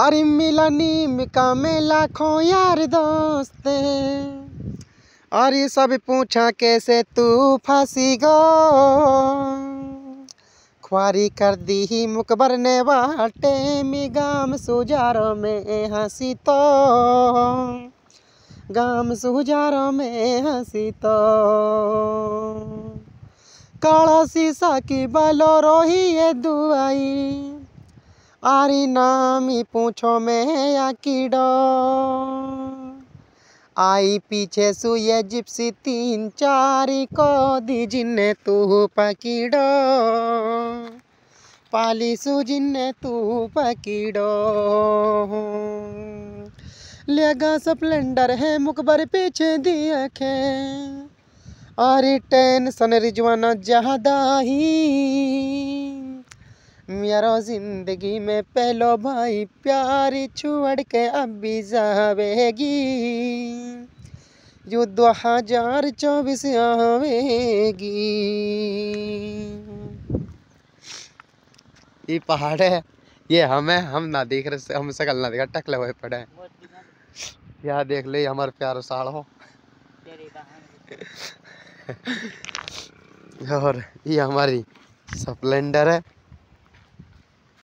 अरे मिला नीम का मेला खो यार दोस्त अरे सब पूछा कैसे तू फंसी गो ख्वारी कर दी ही मुकबर ने वाटे में गाम सुजारो में हंसी तो गाम सुजारो में हंसी तो काला सीसा की बलो रोही है दुआई आरी नामी पूछो मैं या कीड़ो आई पीछे सुय जिप्सी तीन चारी को दी जिन्ने तू पकीड़ो पाली सु जिन्ने तू पकीड़ो लेगा स्प्लेंडर है मुकबर पीछे दी आँखें टेन सन रिजवाना ज़्यादा ही मेरो जिंदगी में पहलो भाई प्यारी छुअड़ के अभी जावेगी जो दो हजार चौबीस आवेगी ये पहाड़ है ये हम है हम ना देख रहे हम शकल ना देखा टकले हुए पड़े हैं यहाँ देख ले हमारे प्यारो साड़ हो और ये हमारी स्प्लेंडर है